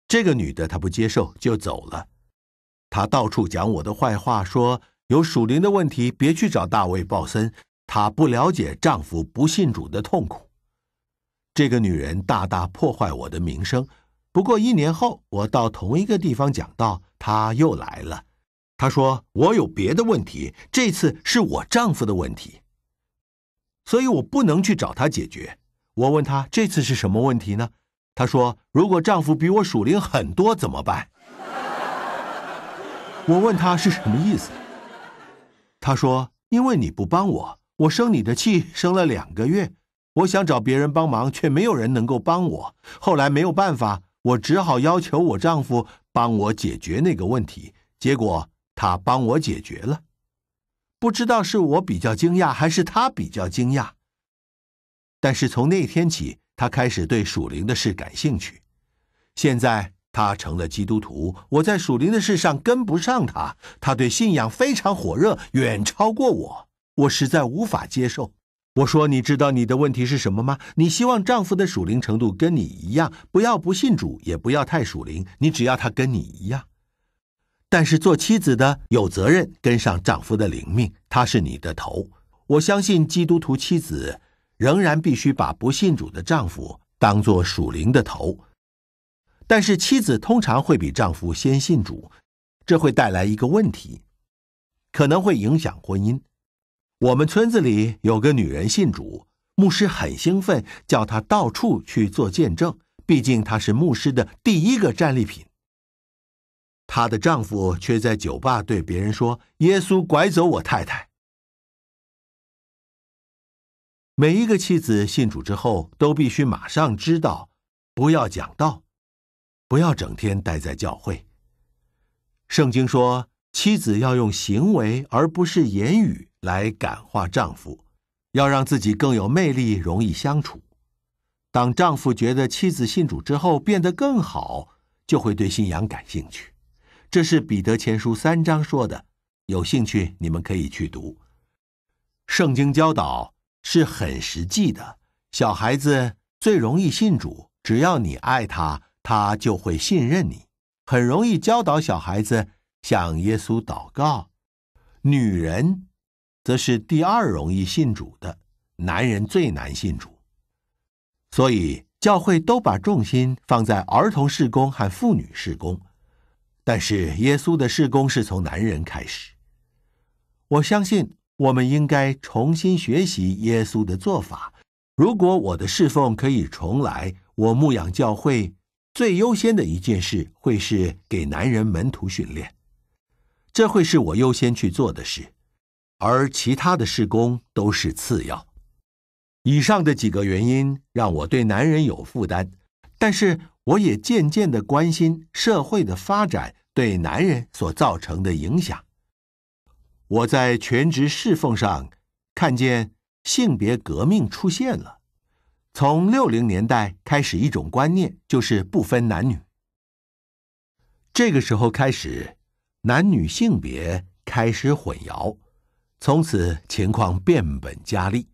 这个女的她不接受就走了，她到处讲我的坏话，说有属灵的问题别去找大卫·鲍森，她不了解丈夫不信主的痛苦。这个女人大大破坏我的名声。不过一年后，我到同一个地方讲道，她又来了。她说我有别的问题，这次是我丈夫的问题，所以我不能去找她解决。我问她这次是什么问题呢？她说：“如果丈夫比我属灵很多怎么办？”我问她是什么意思？她说：“因为你不帮我，我生你的气生了两个月，我想找别人帮忙，却没有人能够帮我。后来没有办法，我只好要求我丈夫帮我解决那个问题。结果他帮我解决了。不知道是我比较惊讶，还是他比较惊讶。”但是从那天起，他开始对属灵的事感兴趣。现在他成了基督徒，我在属灵的事上跟不上他。他对信仰非常火热，远超过我，我实在无法接受。我说：“你知道你的问题是什么吗？你希望丈夫的属灵程度跟你一样，不要不信主，也不要太属灵。你只要他跟你一样。但是做妻子的有责任跟上丈夫的灵命，他是你的头。我相信基督徒妻子。”仍然必须把不信主的丈夫当作属灵的头，但是妻子通常会比丈夫先信主，这会带来一个问题，可能会影响婚姻。我们村子里有个女人信主，牧师很兴奋，叫她到处去做见证，毕竟她是牧师的第一个战利品。她的丈夫却在酒吧对别人说：“耶稣拐走我太太。”每一个妻子信主之后，都必须马上知道，不要讲道，不要整天待在教会。圣经说，妻子要用行为而不是言语来感化丈夫，要让自己更有魅力，容易相处。当丈夫觉得妻子信主之后变得更好，就会对信仰感兴趣。这是彼得前书三章说的。有兴趣，你们可以去读。圣经教导。是很实际的。小孩子最容易信主，只要你爱他，他就会信任你。很容易教导小孩子向耶稣祷告。女人，则是第二容易信主的，男人最难信主。所以教会都把重心放在儿童事工和妇女事工。但是耶稣的事工是从男人开始。我相信。我们应该重新学习耶稣的做法。如果我的侍奉可以重来，我牧养教会最优先的一件事会是给男人门徒训练，这会是我优先去做的事，而其他的施工都是次要。以上的几个原因让我对男人有负担，但是我也渐渐的关心社会的发展对男人所造成的影响。我在全职侍奉上看见性别革命出现了。从六零年代开始，一种观念就是不分男女。这个时候开始，男女性别开始混淆，从此情况变本加厉。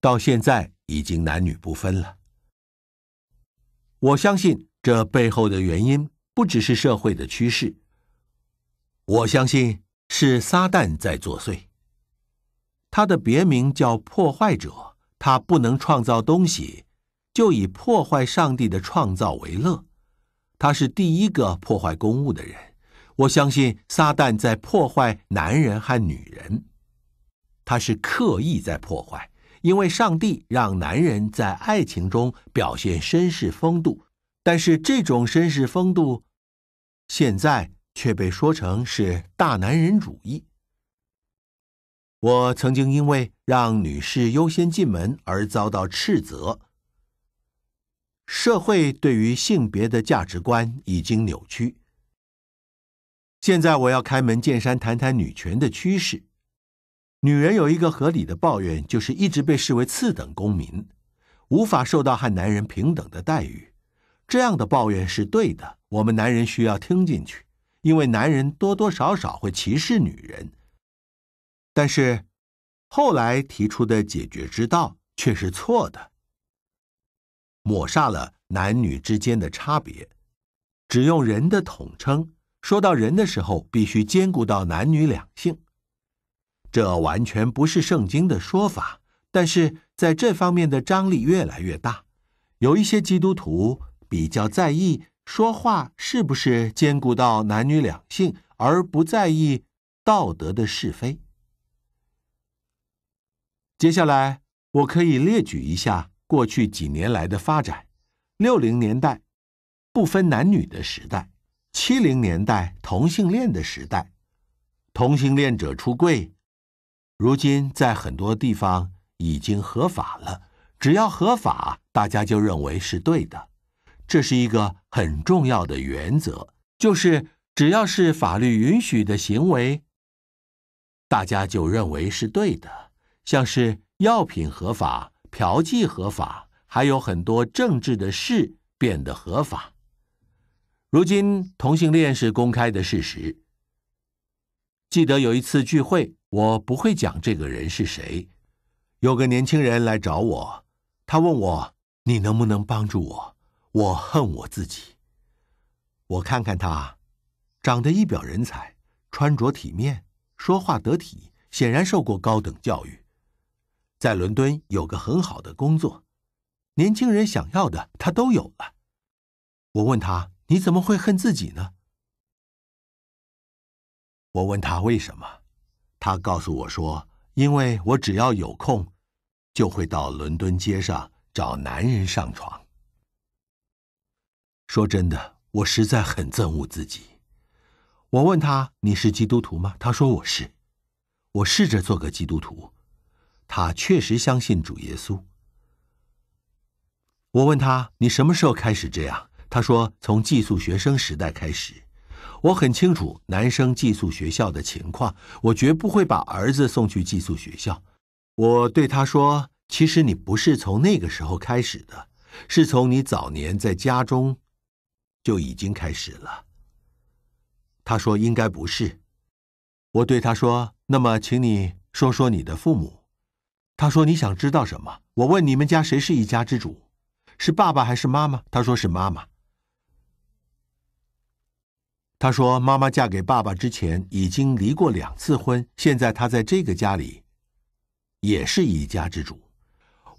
到现在已经男女不分了。我相信这背后的原因不只是社会的趋势。我相信。是撒旦在作祟。他的别名叫破坏者，他不能创造东西，就以破坏上帝的创造为乐。他是第一个破坏公物的人。我相信撒旦在破坏男人和女人，他是刻意在破坏，因为上帝让男人在爱情中表现绅士风度，但是这种绅士风度现在。却被说成是大男人主义。我曾经因为让女士优先进门而遭到斥责。社会对于性别的价值观已经扭曲。现在我要开门见山谈谈女权的趋势。女人有一个合理的抱怨，就是一直被视为次等公民，无法受到和男人平等的待遇。这样的抱怨是对的，我们男人需要听进去。因为男人多多少少会歧视女人，但是后来提出的解决之道却是错的，抹杀了男女之间的差别，只用人的统称。说到人的时候，必须兼顾到男女两性，这完全不是圣经的说法。但是在这方面的张力越来越大，有一些基督徒比较在意。说话是不是兼顾到男女两性，而不在意道德的是非？接下来我可以列举一下过去几年来的发展：六零年代不分男女的时代，七零年代同性恋的时代，同性恋者出柜，如今在很多地方已经合法了。只要合法，大家就认为是对的。这是一个很重要的原则，就是只要是法律允许的行为，大家就认为是对的。像是药品合法、嫖妓合法，还有很多政治的事变得合法。如今同性恋是公开的事实。记得有一次聚会，我不会讲这个人是谁。有个年轻人来找我，他问我：“你能不能帮助我？”我恨我自己。我看看他，长得一表人才，穿着体面，说话得体，显然受过高等教育，在伦敦有个很好的工作。年轻人想要的他都有了。我问他：“你怎么会恨自己呢？”我问他为什么，他告诉我说：“因为我只要有空，就会到伦敦街上找男人上床。”说真的，我实在很憎恶自己。我问他：“你是基督徒吗？”他说：“我是。”我试着做个基督徒。他确实相信主耶稣。我问他：“你什么时候开始这样？”他说：“从寄宿学生时代开始。”我很清楚男生寄宿学校的情况，我绝不会把儿子送去寄宿学校。我对他说：“其实你不是从那个时候开始的，是从你早年在家中。”就已经开始了。他说：“应该不是。”我对他说：“那么，请你说说你的父母。”他说：“你想知道什么？”我问：“你们家谁是一家之主？是爸爸还是妈妈？”他说：“是妈妈。”他说：“妈妈嫁给爸爸之前已经离过两次婚，现在他在这个家里也是一家之主。”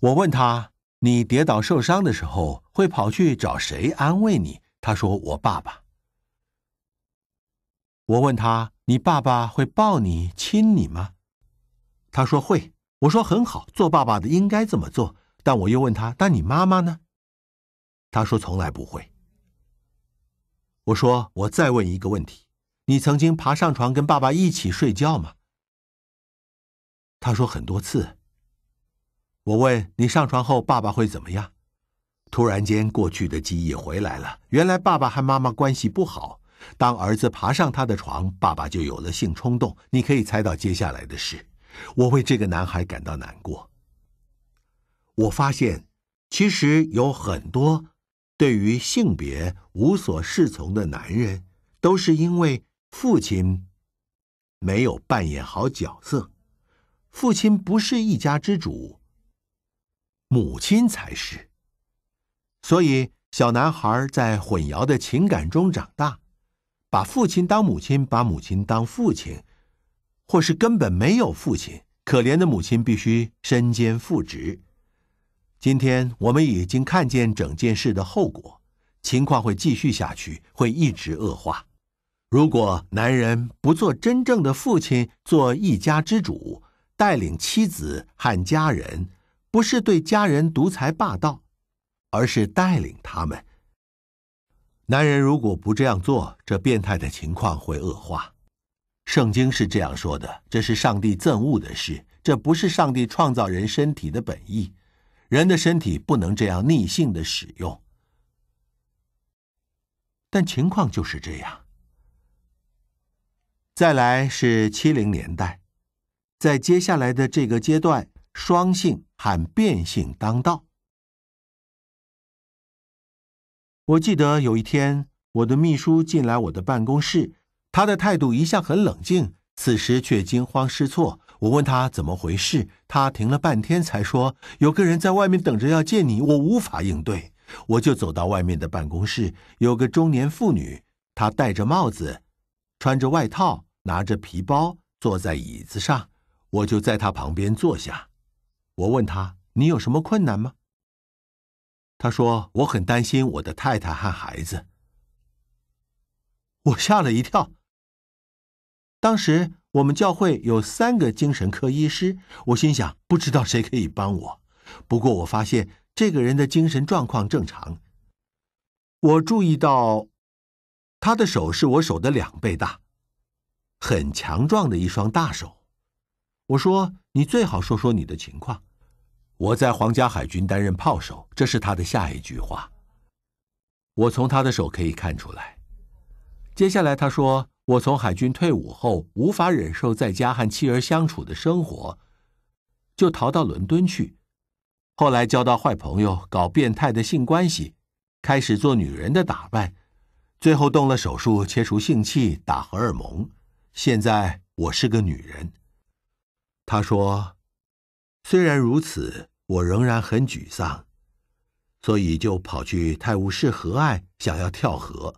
我问他：“你跌倒受伤的时候会跑去找谁安慰你？”他说：“我爸爸。”我问他：“你爸爸会抱你、亲你吗？”他说：“会。”我说：“很好，做爸爸的应该这么做。”但我又问他：“当你妈妈呢？”他说：“从来不会。”我说：“我再问一个问题，你曾经爬上床跟爸爸一起睡觉吗？”他说：“很多次。”我问：“你上床后，爸爸会怎么样？”突然间，过去的记忆回来了。原来爸爸和妈妈关系不好。当儿子爬上他的床，爸爸就有了性冲动。你可以猜到接下来的事。我为这个男孩感到难过。我发现，其实有很多对于性别无所适从的男人，都是因为父亲没有扮演好角色。父亲不是一家之主，母亲才是。所以，小男孩在混淆的情感中长大，把父亲当母亲，把母亲当父亲，或是根本没有父亲。可怜的母亲必须身兼父职。今天我们已经看见整件事的后果，情况会继续下去，会一直恶化。如果男人不做真正的父亲，做一家之主，带领妻子和家人，不是对家人独裁霸道。而是带领他们。男人如果不这样做，这变态的情况会恶化。圣经是这样说的：这是上帝憎恶的事，这不是上帝创造人身体的本意。人的身体不能这样逆性的使用。但情况就是这样。再来是七零年代，在接下来的这个阶段，双性和变性当道。我记得有一天，我的秘书进来我的办公室，他的态度一向很冷静，此时却惊慌失措。我问他怎么回事，他停了半天才说：“有个人在外面等着要见你，我无法应对。”我就走到外面的办公室，有个中年妇女，她戴着帽子，穿着外套，拿着皮包，坐在椅子上。我就在她旁边坐下，我问她：“你有什么困难吗？”他说：“我很担心我的太太和孩子。”我吓了一跳。当时我们教会有三个精神科医师，我心想不知道谁可以帮我。不过我发现这个人的精神状况正常。我注意到他的手是我手的两倍大，很强壮的一双大手。我说：“你最好说说你的情况。”我在皇家海军担任炮手，这是他的下一句话。我从他的手可以看出来。接下来他说：“我从海军退伍后，无法忍受在家和妻儿相处的生活，就逃到伦敦去。后来交到坏朋友，搞变态的性关系，开始做女人的打扮，最后动了手术，切除性器，打荷尔蒙。现在我是个女人。”他说。虽然如此，我仍然很沮丧，所以就跑去泰晤士河岸，想要跳河。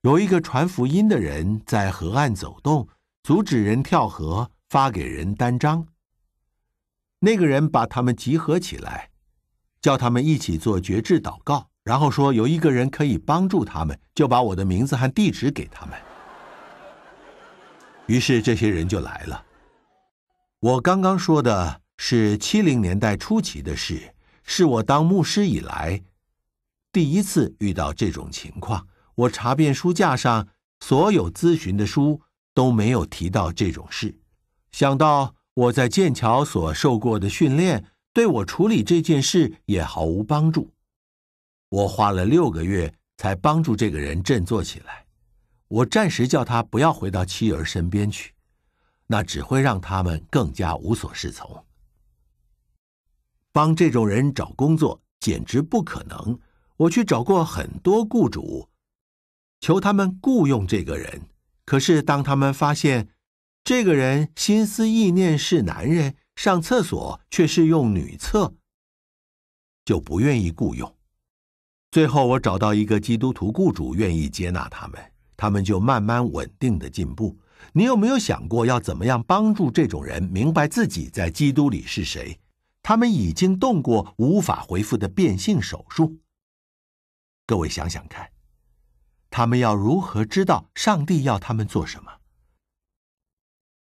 有一个传福音的人在河岸走动，阻止人跳河，发给人单张。那个人把他们集合起来，叫他们一起做绝志祷告，然后说有一个人可以帮助他们，就把我的名字和地址给他们。于是这些人就来了。我刚刚说的。是七零年代初期的事，是我当牧师以来第一次遇到这种情况。我查遍书架上所有咨询的书，都没有提到这种事。想到我在剑桥所受过的训练，对我处理这件事也毫无帮助。我花了六个月才帮助这个人振作起来。我暂时叫他不要回到妻儿身边去，那只会让他们更加无所适从。帮这种人找工作简直不可能。我去找过很多雇主，求他们雇佣这个人，可是当他们发现这个人心思意念是男人，上厕所却是用女厕，就不愿意雇佣。最后我找到一个基督徒雇主愿意接纳他们，他们就慢慢稳定的进步。你有没有想过要怎么样帮助这种人明白自己在基督里是谁？他们已经动过无法回复的变性手术。各位想想看，他们要如何知道上帝要他们做什么？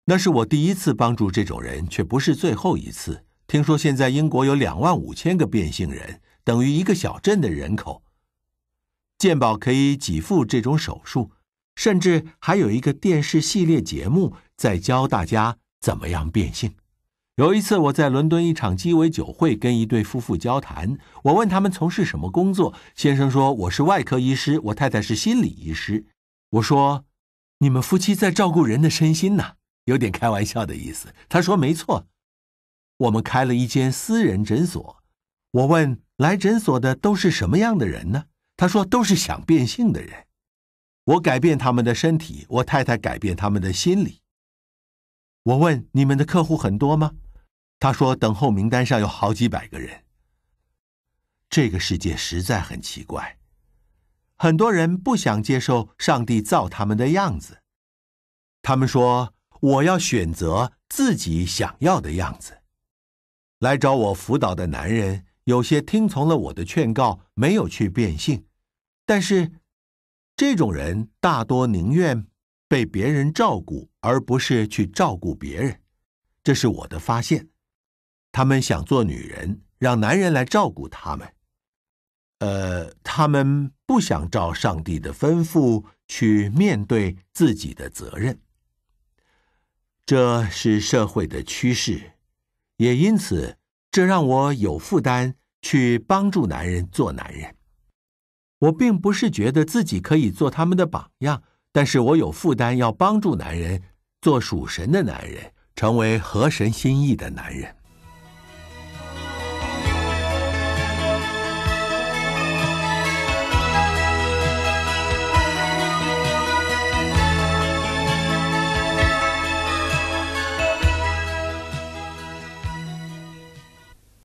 那是我第一次帮助这种人，却不是最后一次。听说现在英国有两万五千个变性人，等于一个小镇的人口。健保可以给付这种手术，甚至还有一个电视系列节目在教大家怎么样变性。有一次，我在伦敦一场鸡尾酒会跟一对夫妇交谈。我问他们从事什么工作，先生说：“我是外科医师，我太太是心理医师。”我说：“你们夫妻在照顾人的身心呢，有点开玩笑的意思。”他说：“没错，我们开了一间私人诊所。”我问：“来诊所的都是什么样的人呢？”他说：“都是想变性的人。”我改变他们的身体，我太太改变他们的心理。我问：“你们的客户很多吗？”他说：“等候名单上有好几百个人。这个世界实在很奇怪，很多人不想接受上帝造他们的样子，他们说：‘我要选择自己想要的样子。’来找我辅导的男人，有些听从了我的劝告，没有去变性。但是，这种人大多宁愿被别人照顾，而不是去照顾别人。这是我的发现。”他们想做女人，让男人来照顾他们。呃，他们不想照上帝的吩咐去面对自己的责任。这是社会的趋势，也因此，这让我有负担去帮助男人做男人。我并不是觉得自己可以做他们的榜样，但是我有负担要帮助男人做属神的男人，成为合神心意的男人。